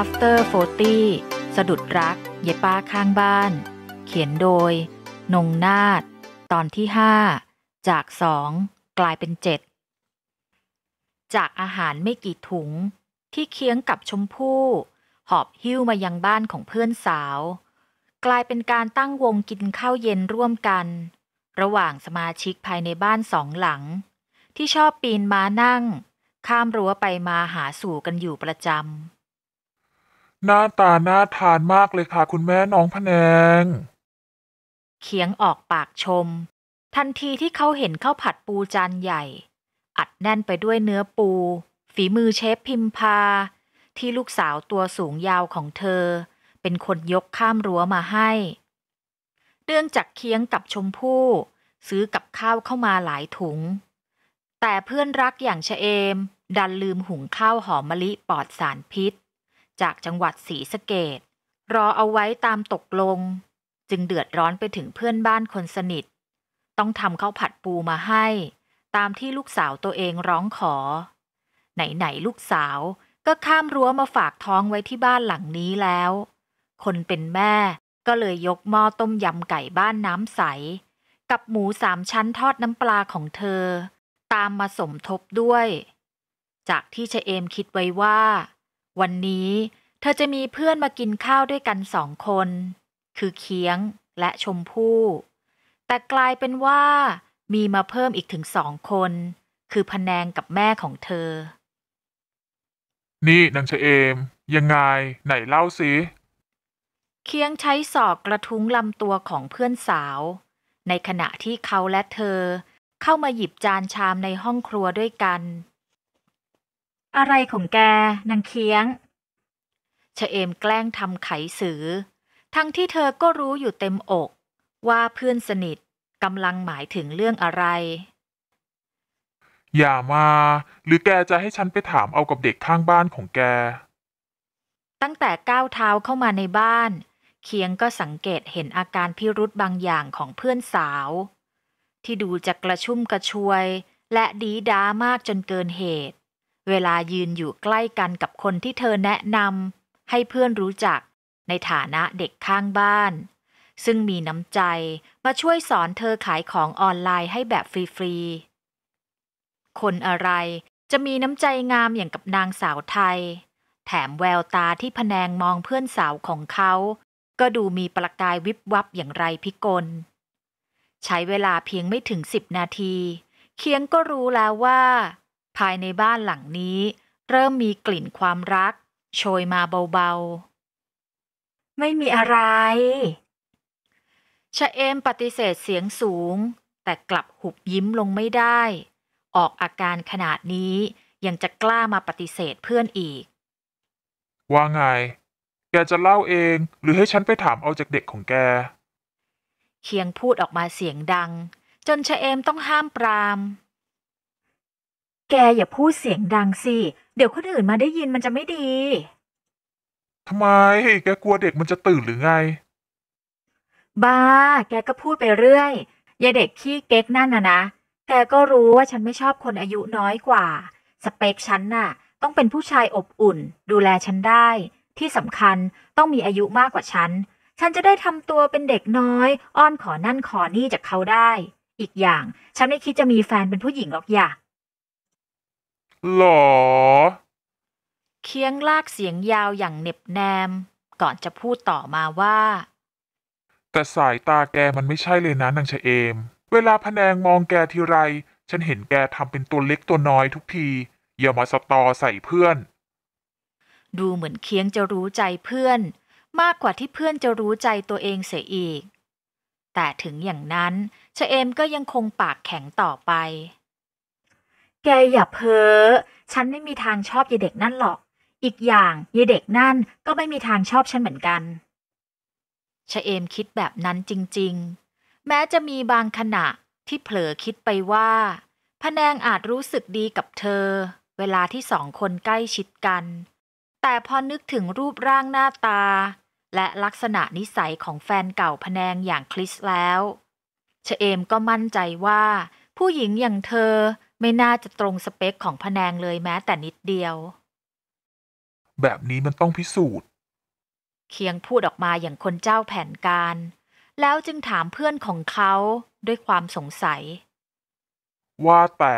After 40สะดุดรักเยป้าข้างบ้าน เขียนโดย นงนาฏตอนที่ 5 จาก 2 กลายเป็น 7 จากอาหารไม่กี่ถุง ที่เคียงกับชมพู่ หอบหิ้วมายังบ้านของเพื่อนสาว กลายเป็นการตั้งวงกินข้าวเย็นร่วมกัน ระหว่างสมาชิกภายในบ้านสองหลัง ที่ชอบปีนมานั่ง ข้ามรั้วไปมาหาสู่กันอยู่ประจำหน้าตา น่าทานมากเลยค่ะ คุณแม่น้องพะแนง เขียงออกปากชม ทันทีที่เขาเห็นข้าวผัดปูจานใหญ่ อัดแน่นไปด้วยเนื้อปู ฝีมือเชฟพิมพา ที่ลูกสาวตัวสูงยาวของเธอ เป็นคนยกข้ามรั้วมาให้เนื่องจากเคียงกับชมพู่ซื้อกับข้าวเข้ามาหลายถุง แต่เพื่อนรักอย่างชะเอม ดันลืมหุงข้าวหอมมะลิปลอดสารพิษจากจังหวัดศรีสะเกดรอเอาไว้ตามตกลง จึงเดือดร้อนไปถึงเพื่อนบ้านคนสนิท ต้องทำข้าวผัดปูมาให้ ตามที่ลูกสาวตัวเองร้องขอ ไหนๆลูกสาวก็ข้ามรั้วมาฝากท้องไว้ที่บ้านหลังนี้แล้ว คนเป็นแม่ก็เลยยกหม้อต้มยำไก่บ้านน้ำใสกับหมูสามชั้นทอดน้ำปลาของเธอ ตามมาสมทบด้วย จากที่เชเอมคิดไว้ว่าวันนี้เธอจะมีเพื่อนมากินข้าวด้วยกันสองคน คือเคียงและชมพู่แต่กลายเป็นว่ามีมาเพิ่มอีกถึงสองคน คือพแนงกับแม่ของเธอ นี่นางเฉเอมยังไงไหนเล่าสิ เคียงใช้ศอกกระทุ้งลำตัวของเพื่อนสาว ในขณะที่เขาและเธอเข้ามาหยิบจานชามในห้องครัวด้วยกันอะไรของแกนางเคียงชเอมแกล้งทำไขสือ ทั้งที่เธอก็รู้อยู่เต็มอก ว่าเพื่อนสนิทกำลังหมายถึงเรื่องอะไร อย่ามา หรือแกจะให้ฉันไปถามเอากับเด็กข้างบ้านของแก ตั้งแต่ก้าวเท้าเข้ามาในบ้านเคียงก็สังเกตเห็นอาการพิรุษบางอย่างของเพื่อนสาว ที่ดูจะกระชุ่มกระชวย และดีด้ามากจนเกินเหตุเวลายืนอยู่ใกล้กันกับคนที่เธอแนะนำให้เพื่อนรู้จักในฐานะเด็กข้างบ้าน ซึ่งมีน้ำใจมาช่วยสอนเธอขายของออนไลน์ให้แบบฟรี ๆ คนอะไรจะมีน้ำใจงามอย่างกับนางสาวไทย แถมแววตาที่พแนงมองเพื่อนสาวของเขา ก็ดูมีประกายวิบวับอย่างไรพิกลใช้เวลาเพียงไม่ถึงสิบนาทีเคียงก็รู้แล้วว่าภายในบ้านหลังนี้ เริ่มมีกลิ่นความรัก โชยมาเบาๆไม่มีอะไร ชะเอมปฏิเสธเสียงสูง แต่กลับหุบยิ้มลงไม่ได้ ออกอาการขนาดนี้ยังจะกล้ามาปฏิเสธเพื่อนอีก ว่าไงแกจะเล่าเองหรือให้ฉันไปถามเอาจากเด็กของแก เคียงพูดออกมาเสียงดัง จนชะเอมต้องห้ามปรามแก อย่าพูดเสียงดังสิ เดี๋ยวคนอื่นมาได้ยินมันจะไม่ดี ทำไมแกกลัวเด็กมันจะตื่นหรือไง บ้า แกก็พูดไปเรื่อยยาเด็กขี้เก๊กนั่นนะนะ แกก็รู้ว่าฉันไม่ชอบคนอายุน้อยกว่า สเปคฉันน่ะ ต้องเป็นผู้ชายอบอุ่น ดูแลฉันได้ ที่สำคัญต้องมีอายุมากกว่าฉัน ฉันจะได้ทำตัวเป็นเด็กน้อย อ้อนขอนั่นขอนี่จากเขาได้ อีกอย่างฉันไม่คิดจะมีแฟนเป็นผู้หญิงหรอกอยากหรอเคียงลากเสียงยาวอย่างเน็บแนมก่อนจะพูดต่อมาว่า แต่สายตาแกมันไม่ใช่เลยนะนางชะเอม เวลาพแนงมองแกทีไรฉันเห็นแกทำเป็นตัวเล็กตัวน้อยทุกทีอย่ามาสตอใส่เพื่อน ดูเหมือนเคียงจะรู้ใจเพื่อน มากกว่าที่เพื่อนจะรู้ใจตัวเองเสียอีก แต่ถึงอย่างนั้นชะเอมก็ยังคงปากแข็งต่อไปแกอย่าเพ้อ ฉันไม่มีทางชอบยายเด็กนั่น หรอก อีกอย่างยายเด็กนั่นก็ไม่มีทางชอบฉันเหมือนกันชะเอมคิดแบบนั้นจริงๆ แม้จะมีบางขณะที่เผลอคิดไปว่าพแนงอาจรู้สึกดีกับเธอ เวลาที่สองคนใกล้ชิดกัน แต่พอนึกถึงรูปร่างหน้าตา และลักษณะนิสัยของแฟนเก่าพแนงอย่างคริสแล้ว ชเอมก็มั่นใจว่า ผู้หญิงอย่างเธอไม่น่าจะตรงสเปคของผนังเลยแม้แต่นิดเดียว แบบนี้มันต้องพิสูจน์ เคียงพูดออกมาอย่างคนเจ้าแผนการ แล้วจึงถามเพื่อนของเขาด้วยความสงสัย ว่าแต่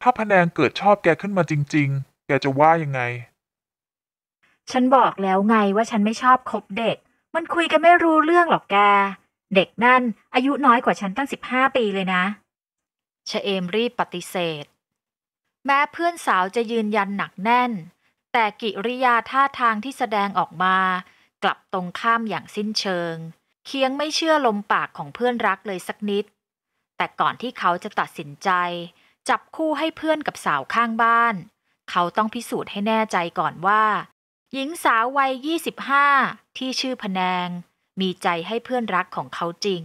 ถ้าผนังเกิดชอบแกขึ้นมาจริง ๆ แกจะว่ายังไง ฉันบอกแล้วไงว่าฉันไม่ชอบคบเด็ก มันคุยกันไม่รู้เรื่องหรอกแก เด็กนั่น อายุน้อยกว่าฉันตั้งสิบห้าปีเลยนะเชเอมรีบปฏิเสธ แม้เพื่อนสาวจะยืนยันหนักแน่น แต่กิริยาท่าทางที่แสดงออกมากลับตรงข้ามอย่างสิ้นเชิง เคียงไม่เชื่อลมปากของเพื่อนรักเลยสักนิด แต่ก่อนที่เขาจะตัดสินใจจับคู่ให้เพื่อนกับสาวข้างบ้าน เขาต้องพิสูจน์ให้แน่ใจก่อนว่า หญิงสาววัย 25 ที่ชื่อพแนงมีใจให้เพื่อนรักของเขาจริง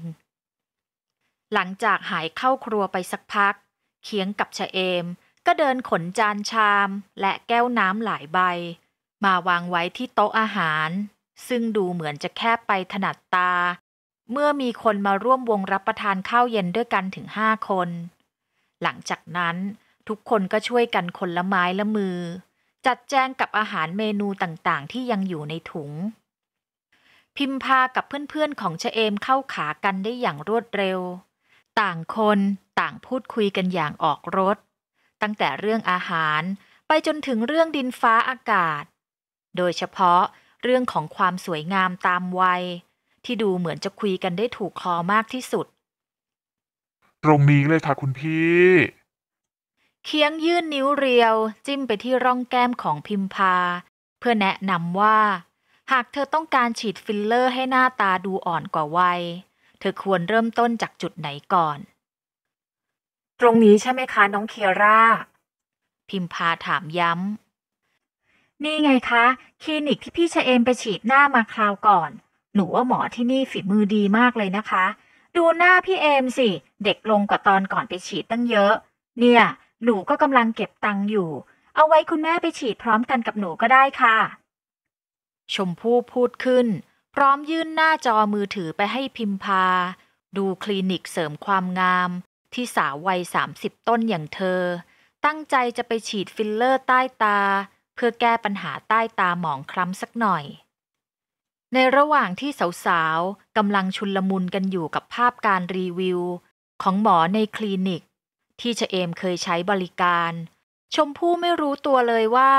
หลังจากหายเข้าครัวไปสักพักเคียงกับชะเอม ก็เดินขนจานชามและแก้วน้ำหลายใบ มาวางไว้ที่โต๊ะอาหาร ซึ่งดูเหมือนจะแคบไปถนัดตา เมื่อมีคนมาร่วมวงรับประทานข้าวเย็นด้วยกันถึงห้าคน หลังจากนั้นทุกคนก็ช่วยกันคนละไม้ละมือ จัดแจงกับอาหารเมนูต่างๆ ที่ยังอยู่ในถุง พิมพากับเพื่อนๆ ของชะเอมเข้าขากันได้อย่างรวดเร็วต่างคนต่างพูดคุยกันอย่างออกรสตั้งแต่เรื่องอาหารไปจนถึงเรื่องดินฟ้าอากาศ โดยเฉพาะเรื่องของความสวยงามตามวัยที่ดูเหมือนจะคุยกันได้ถูกคอมากที่สุด ตรงนี้เลยค่ะคุณพี่ เคียงยื่นนิ้วเรียวจิ้มไปที่ร่องแก้มของพิมพาเพื่อแนะนำว่า หากเธอต้องการฉีดฟิลเลอร์ให้หน้าตาดูอ่อนกว่าวัยเธอควรเริ่มต้นจากจุดไหนก่อน ตรงนี้ใช่ไหมคะ น้องเคียร่า พิมพาถามย้ำ นี่ไงคะคลินิกที่พี่ชเอมไปฉีดหน้ามาคราวก่อน หนูว่าหมอที่นี่ฝีมือดีมากเลยนะคะ ดูหน้าพี่เอมสิ เด็กลงกว่าตอนก่อนไปฉีดตั้งเยอะ เนี่ย หนูก็กำลังเก็บตังค์อยู่ เอาไว้คุณแม่ไปฉีดพร้อมกันกับหนูก็ได้ค่ะ ชมพู่พูดขึ้นพร้อมยื่นหน้าจอมือถือไปให้พิมพา ดูคลินิกเสริมความงาม ที่สาววัย 30 ต้นอย่างเธอ ตั้งใจจะไปฉีดฟิลเลอร์ใต้ตา เพื่อแก้ปัญหาใต้ตาหมองคล้ำสักหน่อย ในระหว่างที่สาวๆกำลังชุนลมุนกันอยู่กับภาพการรีวิวของหมอในคลินิก ที่ชเอมเคยใช้บริการ ชมพู่ไม่รู้ตัวเลยว่า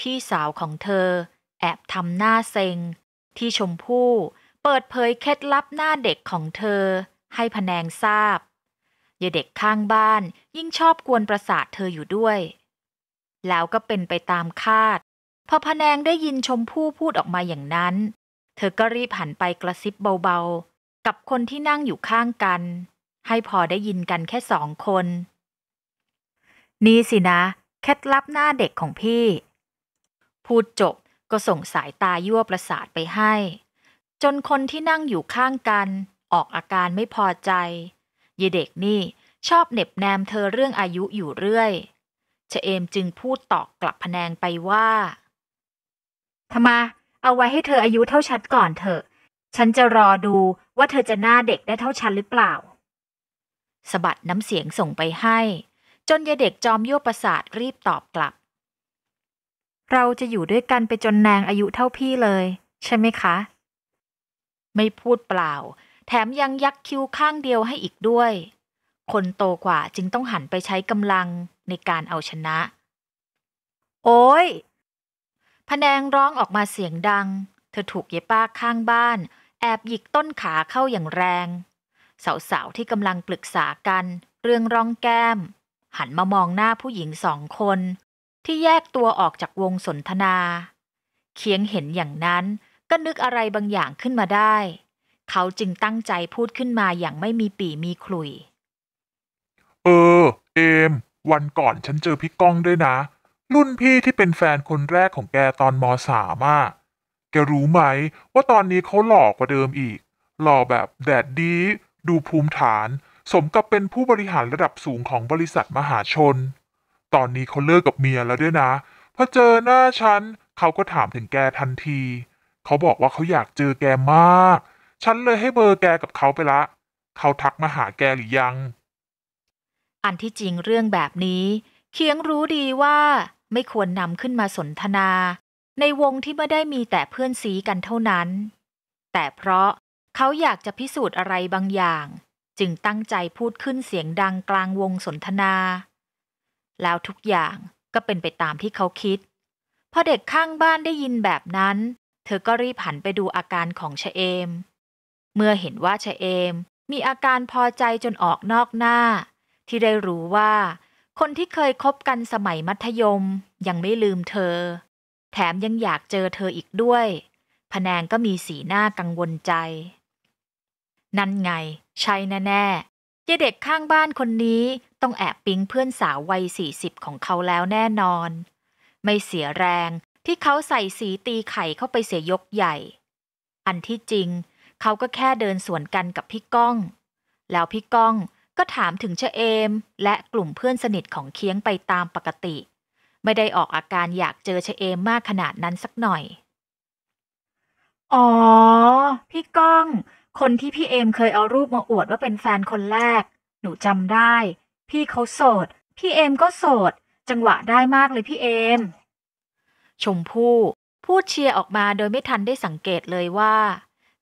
พี่สาวของเธอ แอบทำหน้าเซ็งที่ชมพู่เปิดเผยเคล็ดลับหน้าเด็กของเธอ ให้พแนงทราบยเด็กข้างบ้านยิ่งชอบกวนประสาทเธออยู่ด้วย แล้วก็เป็นไปตามคาด พอพแนงได้ยินชมพู่พูดออกมาอย่างนั้น เธอก็รีบหันไปกระซิบเบาๆกับคนที่นั่งอยู่ข้างกัน ให้พอได้ยินกันแค่สองคน นี่สินะเคล็ดลับหน้าเด็กของพี่ พูดจบก็ส่งสายตายั่วประสาทไปให้ จนคนที่นั่งอยู่ข้างกัน ออกอาการไม่พอใจยเด็กนี่ชอบเน็บแนมเธอเรื่องอายุอยู่เรื่อยชเอมจึงพูดตอกกลับพแนงไปว่าทำไมเอาไว้ให้เธออายุเท่าฉันก่อนเถอะ ฉันจะรอดูว่าเธอจะหน้าเด็กได้เท่าฉันหรือเปล่าสะบัดน้ำเสียงส่งไปให้ จนยเด็กจอมยั่วประสาทรีบตอบกลับเราจะอยู่ด้วยกันไปจนนางอายุเท่าพี่เลยใช่ไหมคะ ไม่พูดเปล่า แถมยังยักคิ้วข้างเดียวให้อีกด้วย คนโตกว่าจึงต้องหันไปใช้กำลังในการเอาชนะ โอ้ยพแนงร้องออกมาเสียงดัง เธอถูกเยป้าข้างบ้าน แอบหยิกต้นขาเข้าอย่างแรง สาวๆที่กำลังปรึกษากัน เรื่องร้องแก้ม หันมามองหน้าผู้หญิงสองคนที่แยกตัวออกจากวงสนทนาเคียงเห็นอย่างนั้นก็นึกอะไรบางอย่างขึ้นมาได้ เขาจึงตั้งใจพูดขึ้นมาอย่างไม่มีปีมีคลุย เออ เอม วันก่อนฉันเจอพี่ก้องด้วยนะ รุ่นพี่ที่เป็นแฟนคนแรกของแกตอนมสามอะแกรู้ไหมว่าตอนนี้เขาหลอกว่าเดิมอีก หล่อแบบแดดดี ดูภูมิฐาน สมกับเป็นผู้บริหารระดับสูงของบริษัทมหาชนตอนนี้เขาเลิกกับเมียแล้วด้วยนะพอเจอหน้าฉัน เขาก็ถามถึงแกทันที เขาบอกว่าเขาอยากเจอแกมาก ฉันเลยให้เบอร์แกกับเขาไปละ เขาทักมาหาแกหรือยัง อันที่จริงเรื่องแบบนี้เคียงรู้ดีว่า ไม่ควรนำขึ้นมาสนทนา ในวงที่ไม่ได้มีแต่เพื่อนซีกันเท่านั้น แต่เพราะเขาอยากจะพิสูจน์อะไรบางอย่าง จึงตั้งใจพูดขึ้นเสียงดังกลางวงสนทนาแล้วทุกอย่างก็เป็นไปตามที่เขาคิด พอเด็กข้างบ้านได้ยินแบบนั้น เธอก็รีบหันไปดูอาการของชเอมเมื่อเห็นว่าชเอมมีอาการพอใจจนออกนอกหน้า ที่ได้รู้ว่า คนที่เคยคบกันสมัยมัธยมยังไม่ลืมเธอ แถมยังอยากเจอเธออีกด้วยผแนงก็มีสีหน้ากังวลใจ นั่นไงใช่แน่ยเด็กข้างบ้านคนนี้ต้องแอบปิ๊งเพื่อนสาววัยสี่สิบของเขาแล้วแน่นอน ไม่เสียแรงที่เขาใส่สีตีไข่เข้าไปเสียยกใหญ่ อันที่จริง เขาก็แค่เดินสวนกันกับพี่ก้อง แล้วพี่ก้องก็ถามถึงเชเอม และกลุ่มเพื่อนสนิทของเคียงไปตามปกติ ไม่ได้ออกอาการอยากเจอเชเอมมากขนาดนั้นสักหน่อย อ๋อพี่ก้องคนที่พี่เอมเคยเอารูปมาอวดว่าเป็นแฟนคนแรก หนูจำได้ พี่เขาโสด พี่เอมก็โสด จังหวะได้มากเลยพี่เอมชมพู่พูดเชียร์ออกมาโดยไม่ทันได้สังเกตเลยว่า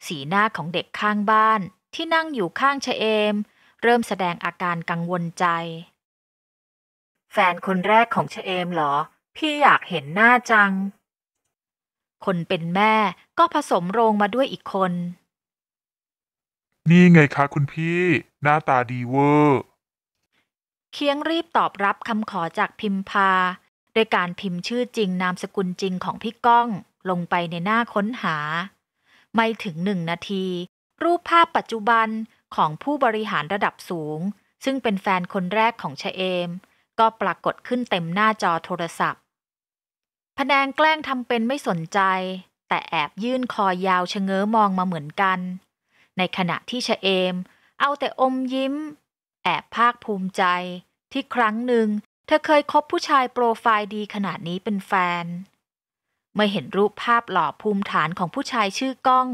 สีหน้าของเด็กข้างบ้าน ที่นั่งอยู่ข้างเชเอมเริ่มแสดงอาการกังวลใจ แฟนคนแรกของเชเอมเหรอ พี่อยากเห็นหน้าจัง คนเป็นแม่ก็ผสมโรงมาด้วยอีกคนนี่ไงคะคุณพี่ หน้าตาดีเวอร์ เคียงรีบตอบรับคำขอจากพิมพา โดยการพิมพ์ชื่อจริงนามสกุลจริงของพี่ก้องลงไปในหน้าค้นหา ไม่ถึงหนึ่งนาที รูปภาพปัจจุบันของผู้บริหารระดับสูง ซึ่งเป็นแฟนคนแรกของชะเอม ก็ปรากฏขึ้นเต็มหน้าจอโทรศัพท์พนังแกล้งทำเป็นไม่สนใจ แต่แอบยื่นคอยาวชะเง้อมองมาเหมือนกันในขณะที่ชะเอมเอาแต่อมยิ้ม แอบภาคภูมิใจ ที่ครั้งหนึ่งเธอเคยคบผู้ชายโปรไฟล์ดีขนาดนี้เป็นแฟนเมื่อเห็นรูปภาพหล่อภูมิฐานของผู้ชายชื่อก้อง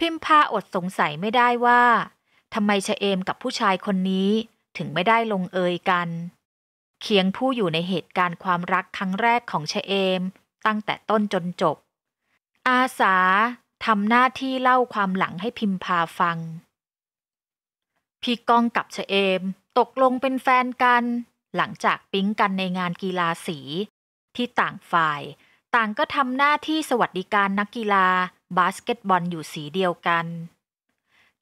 พิมพาอดสงสัยไม่ได้ว่าทำไมชะเอมกับผู้ชายคนนี้ถึงไม่ได้ลงเอยกันเคียงผู้อยู่ในเหตุการณ์ความรักครั้งแรกของชะเอมตั้งแต่ต้นจนจบ อาสาทำหน้าที่เล่าความหลังให้พิมพาฟัง พี่ก้องกับเฉเอมตกลงเป็นแฟนกัน หลังจากปิ๊งกันในงานกีฬาสี ที่ต่างฝ่าย ต่างก็ทำหน้าที่สวัสดิการนักกีฬา บาสเกตบอลอยู่สีเดียวกัน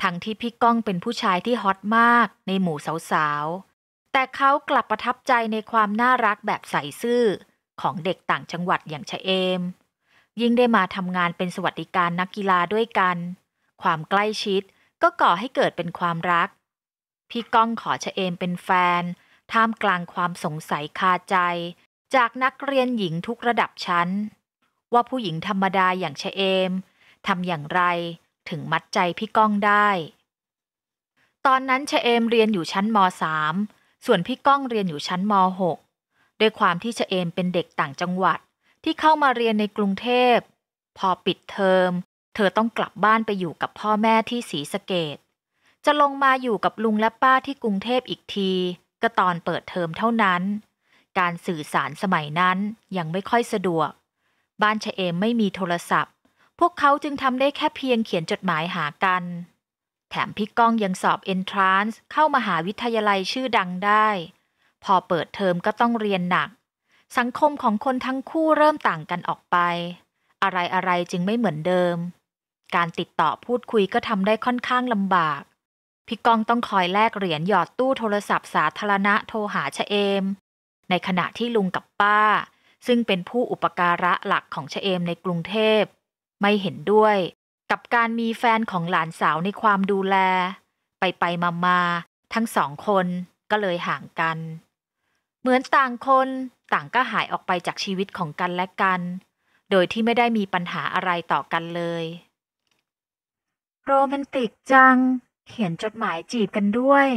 ทั้งที่พี่ก้องเป็นผู้ชายที่ฮอตมากในหมู่สาว ๆ แต่เขากลับประทับใจในความน่ารักแบบใส่ซื่อของเด็กต่างจังหวัดอย่างเฉเอมยิ่งได้มาทำงานเป็นสวัสดิการนักกีฬาด้วยกัน ความใกล้ชิดก็ก่อให้เกิดเป็นความรัก พี่ก้องขอชะเอมเป็นแฟน ท่ามกลางความสงสัยคาใจ จากนักเรียนหญิงทุกระดับชั้น ว่าผู้หญิงธรรมดาอย่างชะเอมทำอย่างไรถึงมัดใจพี่ก้องได้ ตอนนั้นชะเอมเรียนอยู่ชั้นม .3 ส่วนพี่ก้องเรียนอยู่ชั้นม .6 ด้วยความที่ชะเอมเป็นเด็กต่างจังหวัดที่เข้ามาเรียนในกรุงเทพพอปิดเทอมเธอต้องกลับบ้านไปอยู่กับพ่อแม่ที่ศรีสะเกดจะลงมาอยู่กับลุงและป้าที่กรุงเทพอีกที ก็ตอนเปิดเทอมเท่านั้น การสื่อสารสมัยนั้นยังไม่ค่อยสะดวก บ้านเฉเอมไม่มีโทรศัพท์ พวกเขาจึงทำได้แค่เพียงเขียนจดหมายหากัน แถมพี่ก้องยังสอบเอนทรานซ์เข้ามาหาวิทยาลัยชื่อดังได้ พอเปิดเทอมก็ต้องเรียนหนักสังคมของคนทั้งคู่เริ่มต่างกันออกไป อะไรอะไรจึงไม่เหมือนเดิม การติดต่อพูดคุยก็ทำได้ค่อนข้างลำบาก พี่กองต้องคอยแลกเหรียญหยอดตู้โทรศัพท์สาธารณะโทรหาชะเอม ในขณะที่ลุงกับป้า ซึ่งเป็นผู้อุปการะหลักของชะเอมในกรุงเทพ ไม่เห็นด้วยกับการมีแฟนของหลานสาวในความดูแล ไปไปมามาทั้งสองคนก็เลยห่างกันเหมือนต่างคนต่างก็หายออกไปจากชีวิตของกันและกัน โดยที่ไม่ได้มีปัญหาอะไรต่อกันเลย โรแมนติกจัง เขียนจดหมายจีบกันด้วย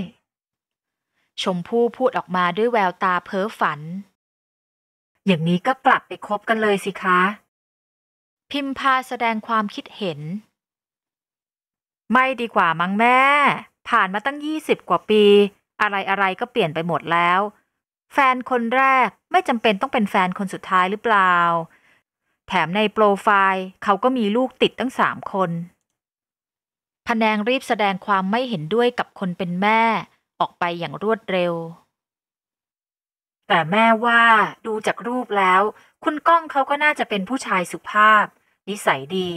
ชมพู่พูดออกมาด้วยแววตาเพ้อฝัน อย่างนี้ก็กลับไปคบกันเลยสิคะ พิมพาแสดงความคิดเห็น ไม่ดีกว่ามั้งแม่ ผ่านมาตั้งยี่สิบกว่าปี อะไรอะไรก็เปลี่ยนไปหมดแล้วแฟนคนแรกไม่จำเป็นต้องเป็นแฟนคนสุดท้ายหรือเปล่า แถมในโปรไฟล์ เขาก็มีลูกติดตั้งสามคนพแนงรีบแสดงความไม่เห็นด้วยกับคนเป็นแม่ ออกไปอย่างรวดเร็ว แต่แม่ว่าดูจากรูปแล้ว คุณก้องเขาก็น่าจะเป็นผู้ชายสุภาพ นิสัยดี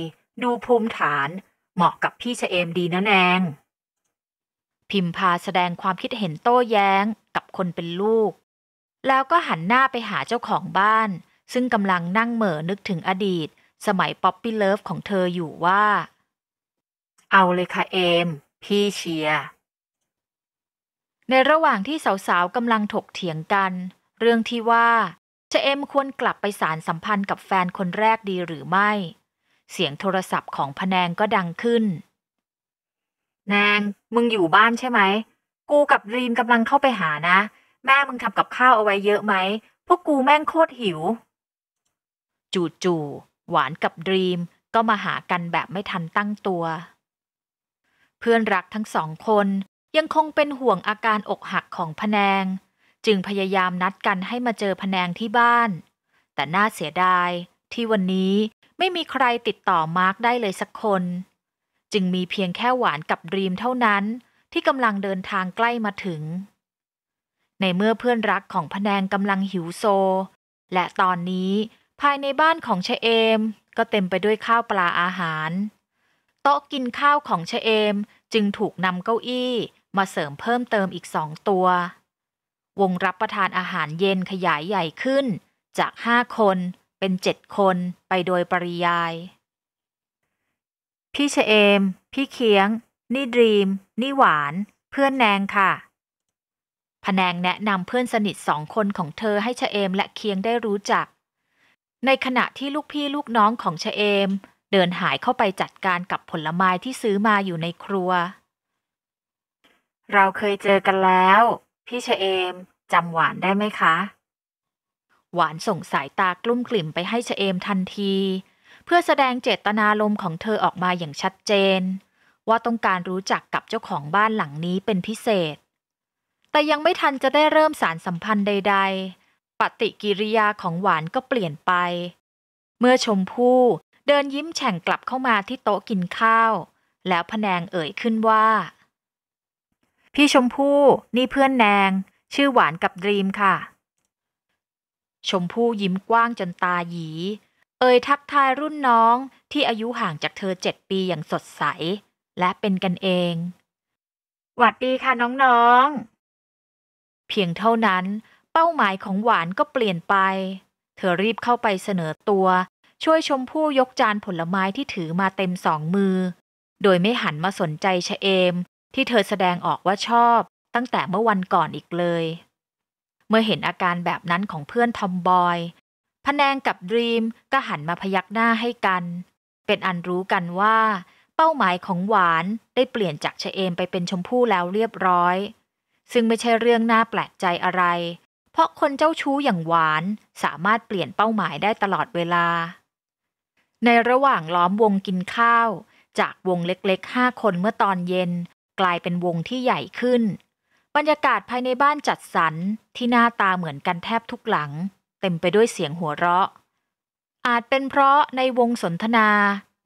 ดูภูมิฐาน เหมาะกับพี่เฉเอมดีนะแนง พิมพาแสดงความคิดเห็นโต้แย้งกับคนเป็นลูกแล้วก็หันหน้าไปหาเจ้าของบ้าน ซึ่งกำลังนั่งเหม่อนึกถึงอดีต สมัยป๊อปปี้เลิฟของเธออยู่ว่า เอาเลยค่ะเอม พี่เชีย ในระหว่างที่สาวๆกำลังถกเถียงกัน เรื่องที่ว่าจะเอมควรกลับไปสารสัมพันธ์กับแฟนคนแรกดีหรือไม่ เสียงโทรศัพท์ของพแนงก็ดังขึ้น แนงมึงอยู่บ้านใช่ไหม กูกับรีมกำลังเข้าไปหานะแม่มึงทำกับข้าวเอาไว้เยอะไหมพวกกูแม่งโคตรหิว จูจู หวานกับดรีมก็มาหากันแบบไม่ทันตั้งตัว เพื่อนรักทั้งสองคนยังคงเป็นห่วงอาการอกหักของพแนงจึงพยายามนัดกันให้มาเจอพแนงที่บ้าน แต่น่าเสียดายที่วันนี้ไม่มีใครติดต่อมาร์กได้เลยสักคน จึงมีเพียงแค่หวานกับดรีมเท่านั้นที่กำลังเดินทางใกล้มาถึงในเมื่อเพื่อนรักของพแนงกำลังหิวโซ และตอนนี้ภายในบ้านของชะเอม ก็เต็มไปด้วยข้าวปลาอาหารโต๊ะกินข้าวของชะเอม จึงถูกนำเก้าอี้มาเสริมเพิ่มเติมอีกสองตัว วงรับประทานอาหารเย็นขยายใหญ่ขึ้น จากห้าคนเป็นเจ็ดคนไปโดยปริยาย พี่ชะเอม พี่เคียง นี่ดรีม นี่หวาน เพื่อนแนงค่ะผนงแนะนำเพื่อนสนิทสองคนของเธอให้ชะเอม และเคียงได้รู้จัก ในขณะที่ลูกพี่ลูกน้องของชะเอม เดินหายเข้าไปจัดการกับผลไม้ที่ซื้อมาอยู่ในครัว เราเคยเจอกันแล้ว พี่ชะเอมจำหวานได้ไหมคะ หวานส่งสายตากลุ้มกลิ่มไปให้ชะเอม ทันที เพื่อแสดงเจตนาลมของเธอออกมาอย่างชัดเจน ว่าต้องการรู้จักกับเจ้าของบ้านหลังนี้เป็นพิเศษแต่ยังไม่ทันจะได้เริ่มสารสัมพันธ์ใด ๆ ปฏิกิริยาของหวานก็เปลี่ยนไป เมื่อชมพู่เดินยิ้มแฉ่งกลับเข้ามาที่โต๊ะกินข้าว แล้วพแนงเอ่ยขึ้นว่า พี่ชมพู่นี่เพื่อนแนง ชื่อหวานกับดรีมค่ะ ชมพู่ยิ้มกว้างจนตาหยีเอ่ยทักทายรุ่นน้องที่อายุห่างจากเธอเจ็ดปีอย่างสดใส และเป็นกันเอง หวัดดีค่ะน้องๆเพียงเท่านั้นเป้าหมายของหวานก็เปลี่ยนไป เธอรีบเข้าไปเสนอตัว ช่วยชมพู่ยกจานผลไม้ที่ถือมาเต็มสองมือ โดยไม่หันมาสนใจชะเอม ที่เธอแสดงออกว่าชอบ ตั้งแต่เมื่อวันก่อนอีกเลย เมื่อเห็นอาการแบบนั้นของเพื่อนทอมบอยพแนงกับดรีมก็หันมาพยักหน้าให้กัน เป็นอันรู้กันว่า เป้าหมายของหวานได้เปลี่ยนจากชะเอมไปเป็นชมพู่แล้วเรียบร้อยซึ่งไม่ใช่เรื่องน่าแปลกใจอะไร เพราะคนเจ้าชู้อย่างหวานสามารถเปลี่ยนเป้าหมายได้ตลอดเวลา ในระหว่างล้อมวงกินข้าว จากวงเล็กๆห้าคนเมื่อตอนเย็น กลายเป็นวงที่ใหญ่ขึ้น บรรยากาศภายในบ้านจัดสรรที่หน้าตาเหมือนกันแทบทุกหลัง เต็มไปด้วยเสียงหัวเราะ อาจเป็นเพราะในวงสนทนา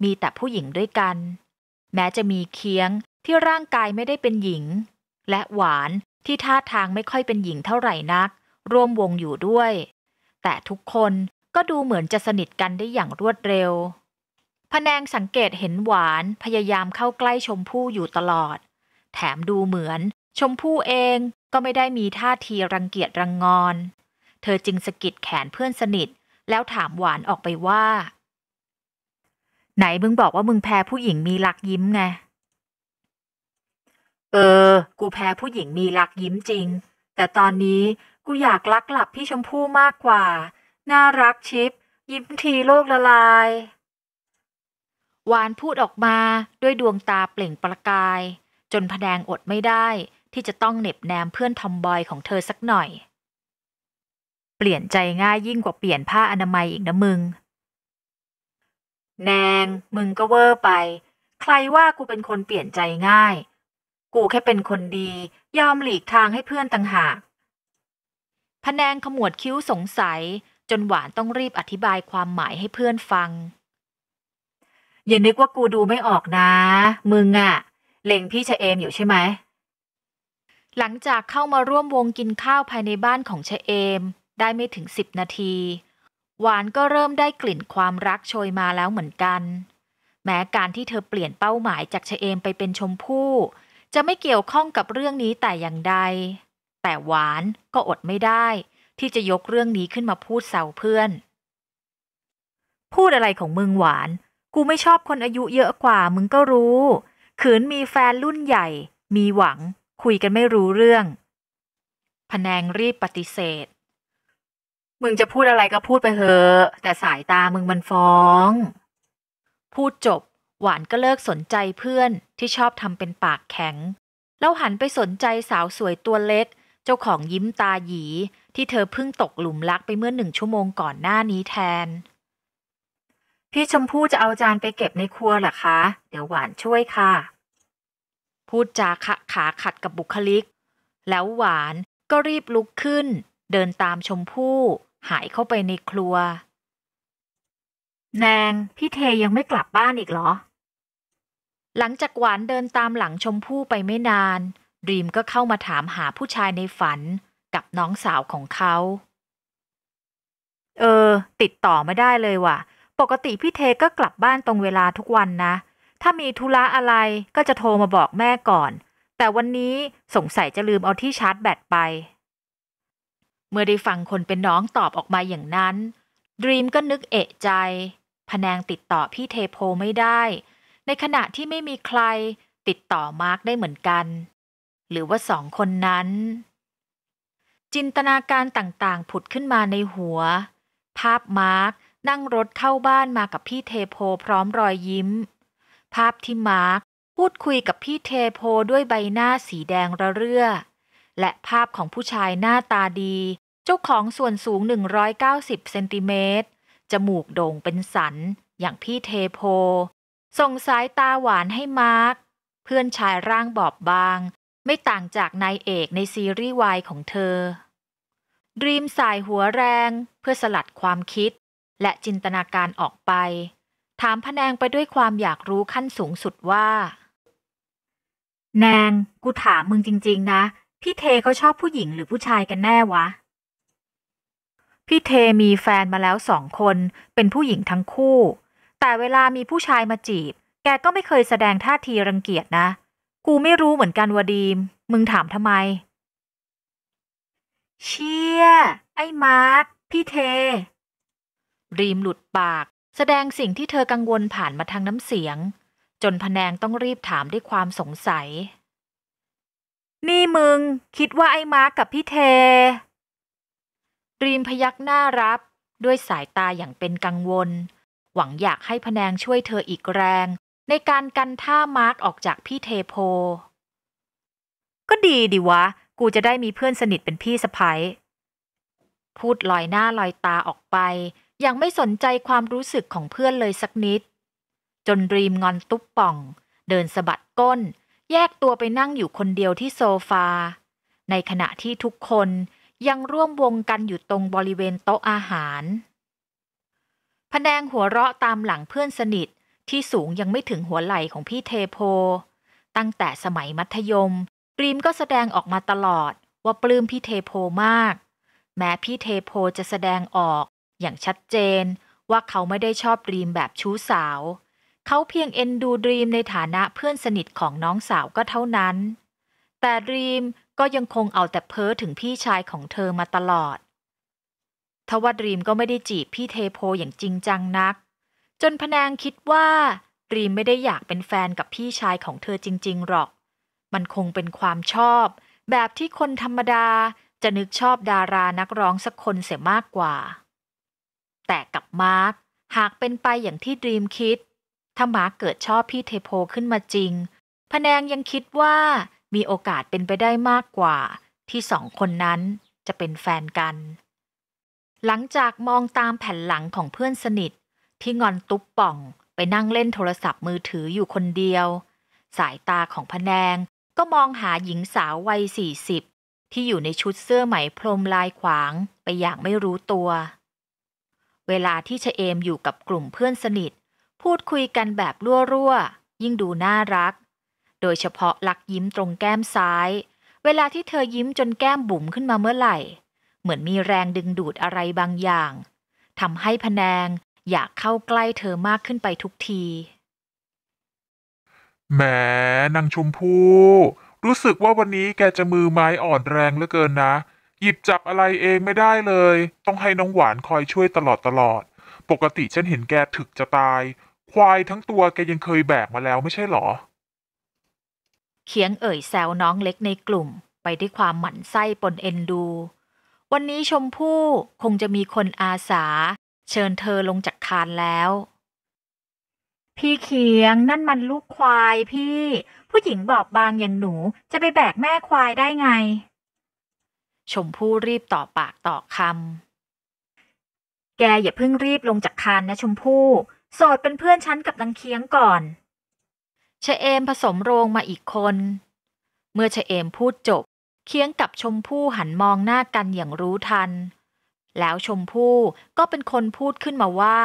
มีแต่ผู้หญิงด้วยกัน แม้จะมีเคียงที่ร่างกายไม่ได้เป็นหญิง และหวานที่ท่าทางไม่ค่อยเป็นหญิงเท่าไหร่นักร่วมวงอยู่ด้วย แต่ทุกคนก็ดูเหมือนจะสนิทกันได้อย่างรวดเร็วพแนงสังเกตเห็นหวานพยายามเข้าใกล้ชมพู่อยู่ตลอด แถมดูเหมือน ชมพู่เองก็ไม่ได้มีท่าทีรังเกียจรังงอน เธอจึงสะกิดแขนเพื่อนสนิทแล้วถามหวานออกไปว่า ไหนมึงบอกว่ามึงแพ้ผู้หญิงมีหลักยิ้มไงเออ กูแพ้ผู้หญิงมีรักยิ้มจริง แต่ตอนนี้กูอยากรักหลับพี่ชมพู่มากกว่า น่ารักชิป ยิ้มทีโลกละลาย วานพูดออกมาด้วยดวงตาเปล่งประกาย จนพแดงอดไม่ได้ที่จะต้องเหน็บแนมเพื่อนทอมบอยของเธอสักหน่อย เปลี่ยนใจง่ายยิ่งกว่าเปลี่ยนผ้าอนามัยอีกนะมึง แนงมึงก็เวอร์ไป ใครว่ากูเป็นคนเปลี่ยนใจง่ายกูแค่เป็นคนดี ยอมหลีกทางให้เพื่อนต่างหากพแนงขมวดคิ้วสงสัย จนหวานต้องรีบอธิบายความหมายให้เพื่อนฟัง อย่านึกว่ากูดูไม่ออกนะ มึงอะเล็งพี่ชะเอมอยู่ใช่ไหม หลังจากเข้ามาร่วมวงกินข้าวภายในบ้านของชะเอม ได้ไม่ถึงสิบนาที หวานก็เริ่มได้กลิ่นความรักโชยมาแล้วเหมือนกัน แม้การที่เธอเปลี่ยนเป้าหมายจากชะเอมไปเป็นชมพู่จะไม่เกี่ยวข้องกับเรื่องนี้แต่อย่างใด แต่หวานก็อดไม่ได้ ที่จะยกเรื่องนี้ขึ้นมาพูดเสาเพื่อน พูดอะไรของมึงหวานกูไม่ชอบคนอายุเยอะกว่า มึงก็รู้ ขืนมีแฟนรุ่นใหญ่ มีหวัง คุยกันไม่รู้เรื่องพแนงรีบปฏิเสธ มึงจะพูดอะไรก็พูดไปเถอะแต่สายตามึงมันฟ้อง พูดจบหวานก็เลิกสนใจเพื่อนที่ชอบทำเป็นปากแข็ง แล้วหันไปสนใจสาวสวยตัวเล็ก เจ้าของยิ้มตาหยีที่เธอเพิ่งตกหลุมรักไปเมื่อหนึ่งชั่วโมงก่อนหน้านี้แทน พี่ชมพู่จะเอาจานไปเก็บในครัวหรอคะ เดี๋ยวหวานช่วยค่ะ พูดจาขะขาขัดกับบุคลิก แล้วหวานก็รีบลุกขึ้นเดินตามชมพู่หายเข้าไปในครัว แนงพี่เทยังไม่กลับบ้านอีกเหรอหลังจากหวานเดินตามหลังชมพู่ไปไม่นานรีมก็เข้ามาถามหาผู้ชายในฝัน กับน้องสาวของเขา เออ ติดต่อไม่ได้เลยว่ะ ปกติพี่เทก็กลับบ้านตรงเวลาทุกวันนะ ถ้ามีธุระอะไรก็จะโทรมาบอกแม่ก่อน แต่วันนี้สงสัยจะลืมเอาที่ชาร์จแบตไป เมื่อได้ฟังคนเป็นน้องตอบออกมาอย่างนั้นดรีมก็นึกเอะใจ แผนงติดต่อพี่เทโพไม่ได้ในขณะที่ไม่มีใครติดต่อมาร์กได้เหมือนกัน หรือว่าสองคนนั้น จินตนาการต่างๆ ผุดขึ้นมาในหัว ภาพมาร์กนั่งรถเข้าบ้านมากับพี่เทโพพร้อมรอยยิ้ม ภาพที่มาร์กพูดคุยกับพี่เทโพด้วยใบหน้าสีแดงระเรื่อ และภาพของผู้ชายหน้าตาดี เจ้าของส่วนสูง 190เซนติเมตรจมูกโด่งเป็นสันอย่างพี่เทโพส่งสายตาหวานให้มาร์คเพื่อนชายร่างบอบบาง ไม่ต่างจากนายเอกในซีรีส์วายของเธอ ดรีมสายหัวแรง เพื่อสลัดความคิด และจินตนาการออกไป ถามพแนงไปด้วยความอยากรู้ขั้นสูงสุดว่า แนงกูถามมึงจริง ๆนะ พี่เทเขาชอบผู้หญิงหรือผู้ชายกันแน่วะ พี่เทมีแฟนมาแล้วสองคนเป็นผู้หญิงทั้งคู่แต่เวลามีผู้ชายมาจีบ แกก็ไม่เคยแสดงท่าทีรังเกียจนะ กูไม่รู้เหมือนกันวดีม มึงถามทำไม เชี่ยไอ้มาร์ค พี่เท รีมหลุดปาก แสดงสิ่งที่เธอกังวลผ่านมาทางน้ำเสียง จนพแนงต้องรีบถามด้วยความสงสัย นี่มึง คิดว่าไอ้มาร์กกับพี่เทรีมพยักหน้ารับ ด้วยสายตาอย่างเป็นกังวลหวังอยากให้แผนงช่วยเธออีกแรง ในการกันท่ามาร์กออกจากพี่เทโพ ก็ดีดีวะ กูจะได้มีเพื่อนสนิทเป็นพี่สะพ้ยพูดลอยหน้าลอยตาออกไป ยังไม่สนใจความรู้สึกของเพื่อนเลยสักนิด จนรีมงอนตุ๊บป่อง เดินสะบัดก้น แยกตัวไปนั่งอยู่คนเดียวที่โซฟา ในขณะที่ทุกคนยังร่วมวงกันอยู่ตรงบริเวณโต๊ะอาหารพแดงหัวเราะตามหลังเพื่อนสนิทที่สูงยังไม่ถึงหัวไหล่ของพี่เทโพตั้งแต่สมัยมัธยมรีมก็แสดงออกมาตลอด ว่าปลื้มพี่เทโพมาก แม้พี่เทโพจะแสดงออกอย่างชัดเจน ว่าเขาไม่ได้ชอบรีมแบบชู้สาว เขาเพียงเอ็นดูดรีมในฐานะเพื่อนสนิทของน้องสาวก็เท่านั้น แต่ดรีมก็ยังคงเอาแต่เพ้อถึงพี่ชายของเธอมาตลอดทว่าดรีมก็ไม่ได้จีบพี่เทโพอย่างจริงจังนัก จนพนางคิดว่าดรีมไม่ได้อยากเป็นแฟนกับพี่ชายของเธอจริง ๆหรอก มันคงเป็นความชอบแบบที่คนธรรมดาจะนึกชอบดารานักร้องสักคนเสียมากกว่า แต่กับมาร์คหากเป็นไปอย่างที่ดรีมคิดถ้ามาร์คเกิดชอบพี่เทโพขึ้นมาจริงพนางยังคิดว่ามีโอกาสเป็นไปได้มากกว่า ที่สองคนนั้นจะเป็นแฟนกันหลังจากมองตามแผ่นหลังของเพื่อนสนิทที่งอนตุ๊บป่องไปนั่งเล่นโทรศัพท์มือถืออยู่คนเดียว สายตาของพแนง ก็มองหาหญิงสาววัยสี่สิบที่อยู่ในชุดเสื้อไหมพรมลายขวางไปอย่างไม่รู้ตัว เวลาที่เชเอมอยู่กับกลุ่มเพื่อนสนิท พูดคุยกันแบบรั่วๆ ยิ่งดูน่ารัก โดยเฉพาะลักยิ้มตรงแก้มซ้าย เวลาที่เธอยิ้มจนแก้มบุ๋มขึ้นมาเมื่อไหร่เหมือนมีแรงดึงดูดอะไรบางอย่างทำให้พแนงอยากเข้าใกล้เธอมากขึ้นไปทุกทีแหมนางชมพู่รู้สึกว่าวันนี้แกจะมือไม้อ่อนแรงเหลือเกินนะ หยิบจับอะไรเองไม่ได้เลย ต้องให้น้องหวานคอยช่วยตลอดตลอด ปกติฉันเห็นแกถึกจะตาย ควายทั้งตัวแกยังเคยแบกมาแล้วไม่ใช่หรอ เขียงเอ่ยแซวน้องเล็กในกลุ่ม ไปด้วยความหมั่นไส้ปนเอ็นดูวันนี้ชมพู่คงจะมีคนอาสาเชิญเธอลงจากคานแล้ว พี่เคียงนั่นมันลูกควายพี่ผู้หญิงบอบบางอย่างหนูจะไปแบกแม่ควายได้ไง ชมพู่รีบต่อปากต่อคำ แกอย่าเพิ่งรีบลงจากคานนะชมพู่โสดเป็นเพื่อนฉันกับนางเคียงก่อนเชเอมผสมโรงมาอีกคน เมื่อเชเอมพูดจบเคียงกับชมพู่หันมองหน้ากันอย่างรู้ทัน แล้วชมพู่ก็เป็นคนพูดขึ้นมาว่า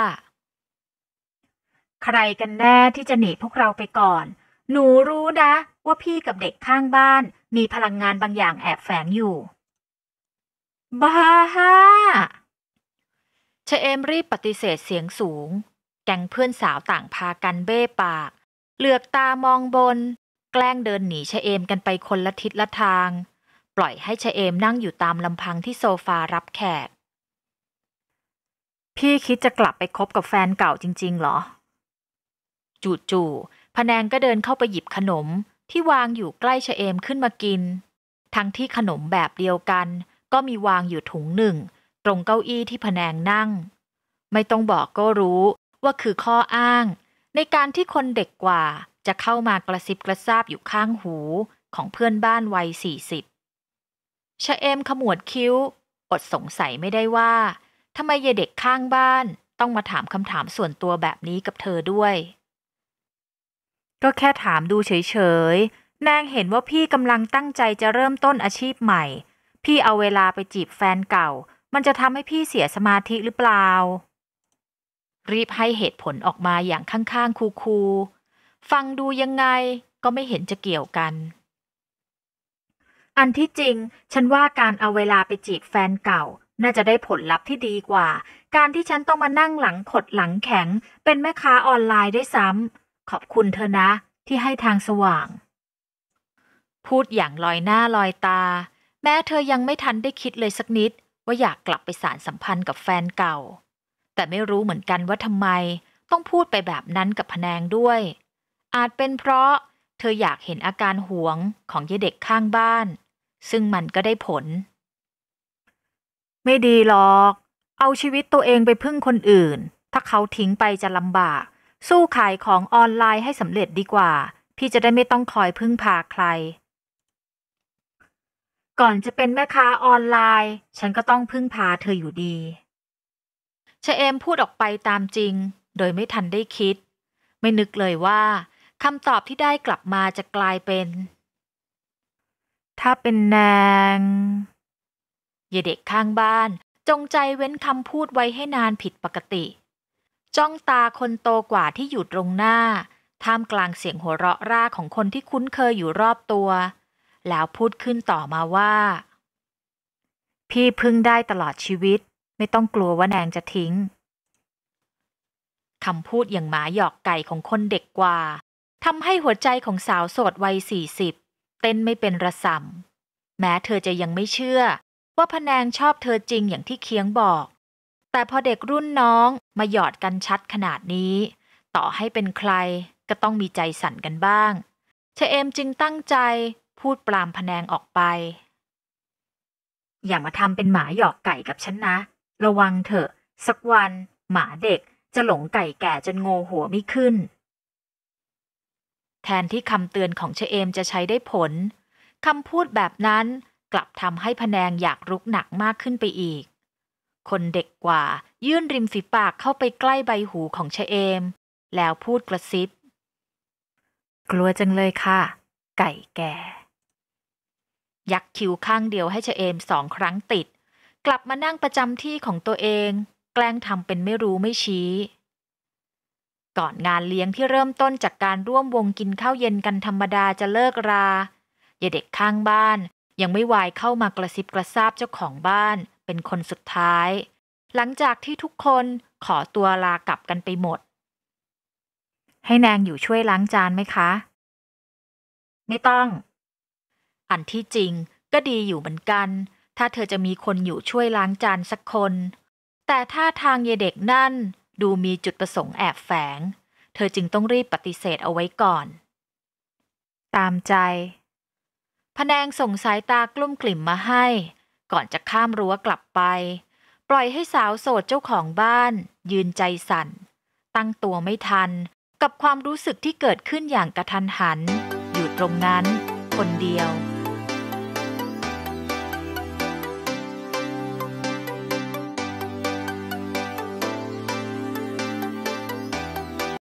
ใครกันแน่ที่จะหนีพวกเราไปก่อน หนูรู้นะว่าพี่กับเด็กข้างบ้าน มีพลังงานบางอย่างแอบแฝงอยู่ บ้าฮ่าเชเอมรีบปฏิเสธเสียงสูง แก๊งเพื่อนสาวต่างพากันเบ้ปาก เหลือกตามองบน แกล้งเดินหนีเชเอมกันไปคนละทิศละทางปล่อยให้ชะเอม นั่งอยู่ตามลำพังที่โซฟา รับแขก พี่คิดจะกลับไปคบกับแฟนเก่าจริง ๆ เหรอ จู่ๆพแนงก็เดินเข้าไปหยิบขนมที่วางอยู่ใกล้ชะเอมขึ้นมากิน ทั้งที่ขนมแบบเดียวกัน ก็มีวางอยู่ถุงหนึ่ง ตรงเก้าอี้ที่พแนงนั่ง ไม่ต้องบอกก็รู้ ว่าคือข้ออ้าง ในการที่คนเด็กกว่า จะเข้ามากระซิบกระซาบอยู่ข้างหู ของเพื่อนบ้านวัยสี่สิบชะเอมขมวดคิ้ว อดสงสัยไม่ได้ว่าทำไมยายเด็กข้างบ้าน ต้องมาถามคำถามส่วนตัวแบบนี้กับเธอด้วย ก็แค่ถามดูเฉยๆนางเห็นว่าพี่กำลังตั้งใจจะเริ่มต้นอาชีพใหม่ พี่เอาเวลาไปจีบแฟนเก่า มันจะทำให้พี่เสียสมาธิหรือเปล่า รีบให้เหตุผลออกมาอย่างข้างๆคููฟังดูยังไงก็ไม่เห็นจะเกี่ยวกันอันที่จริง ฉันว่าการเอาเวลาไปจีบแฟนเก่า น่าจะได้ผลลัพธ์ที่ดีกว่า การที่ฉันต้องมานั่งหลังขดหลังแข็ง เป็นแม่ค้าออนไลน์ได้ซ้ำขอบคุณเธอนะที่ให้ทางสว่าง พูดอย่างลอยหน้าลอยตา แม้เธอยังไม่ทันได้คิดเลยสักนิด ว่าอยากกลับไปสารสัมพันธ์กับแฟนเก่า แต่ไม่รู้เหมือนกันว่าทำไม ต้องพูดไปแบบนั้นกับพแนงด้วย อาจเป็นเพราะ เธออยากเห็นอาการหวงของเยเด็กข้างบ้านซึ่งมันก็ได้ผล ไม่ดีหรอก เอาชีวิตตัวเองไปพึ่งคนอื่น ถ้าเขาทิ้งไปจะลำบาก สู้ขายของออนไลน์ให้สำเร็จดีกว่า พี่จะได้ไม่ต้องคอยพึ่งพาใคร ก่อนจะเป็นแม่ค้าออนไลน์ ฉันก็ต้องพึ่งพาเธออยู่ดีชเอมพูดออกไปตามจริง โดยไม่ทันได้คิด ไม่นึกเลยว่าคำตอบที่ได้กลับมาจะกลายเป็นถ้าเป็นนางเยเด็กข้างบ้าน จงใจเว้นคำพูดไว้ให้นานผิดปกติ จ้องตาคนโตกว่าที่อยู่ตรงหน้า ท่ามกลางเสียงหัวเราะร่าของคนที่คุ้นเคยอยู่รอบตัว แล้วพูดขึ้นต่อมาว่า พี่พึ่งได้ตลอดชีวิต ไม่ต้องกลัวว่านางจะทิ้งคำพูดอย่างหมาหยอกไก่ของคนเด็กกว่าทำให้หัวใจของสาวโสดวัยสี่สิบเต้นไม่เป็นระสำแม้เธอจะยังไม่เชื่อว่าพนงชอบเธอจริงอย่างที่เคียงบอก แต่พอเด็กรุ่นน้องมาหยอดกันชัดขนาดนี้ ต่อให้เป็นใครก็ต้องมีใจสั่นกันบ้างเชเอมจึงตั้งใจพูดปลามพนงออกไป อย่ามาทำเป็นหมาหยอกไก่กับฉันนะ ระวังเถอะ สักวันหมาเด็กจะหลงไก่แก่จนโงหัวไม่ขึ้นแทนที่คำเตือนของเชเอมจะใช้ได้ผล คำพูดแบบนั้นกลับทำให้พแนงอยากรุกหนักมากขึ้นไปอีก คนเด็กกว่ายื่นริมฝีปากเข้าไปใกล้ใบหูของเชเอม แล้วพูดกระซิบ กลัวจังเลยค่ะ ไก่แก่ ยักคิ้วข้างเดียวให้เชเอมสองครั้งติด กลับมานั่งประจำที่ของตัวเอง แกล้งทำเป็นไม่รู้ไม่ชี้ก่อนงานเลี้ยงที่เริ่มต้นจากการร่วมวงกินข้าวเย็นกันธรรมดาจะเลิกราเยาเด็กข้างบ้านยังไม่วายเข้ามากระซิบกระซาบเจ้าของบ้านเป็นคนสุดท้าย หลังจากที่ทุกคนขอตัวลากลับกันไปหมด ให้แนงอยู่ช่วยล้างจานไหมคะ ไม่ต้อง อันที่จริงก็ดีอยู่เหมือนกัน ถ้าเธอจะมีคนอยู่ช่วยล้างจานสักคน แต่ถ้าทางเยเด็กนั่นดูมีจุดประสงค์แอบแฝง เธอจึงต้องรีบปฏิเสธเอาไว้ก่อน ตามใจพนงส่งสายตากลุ่มกลิ่มมาให้ ก่อนจะข้ามรั้วกลับไป ปล่อยให้สาวโสดเจ้าของบ้าน ยืนใจสั่น ตั้งตัวไม่ทัน กับความรู้สึกที่เกิดขึ้นอย่างกระทันหัน อยู่ตรงนั้น คนเดียว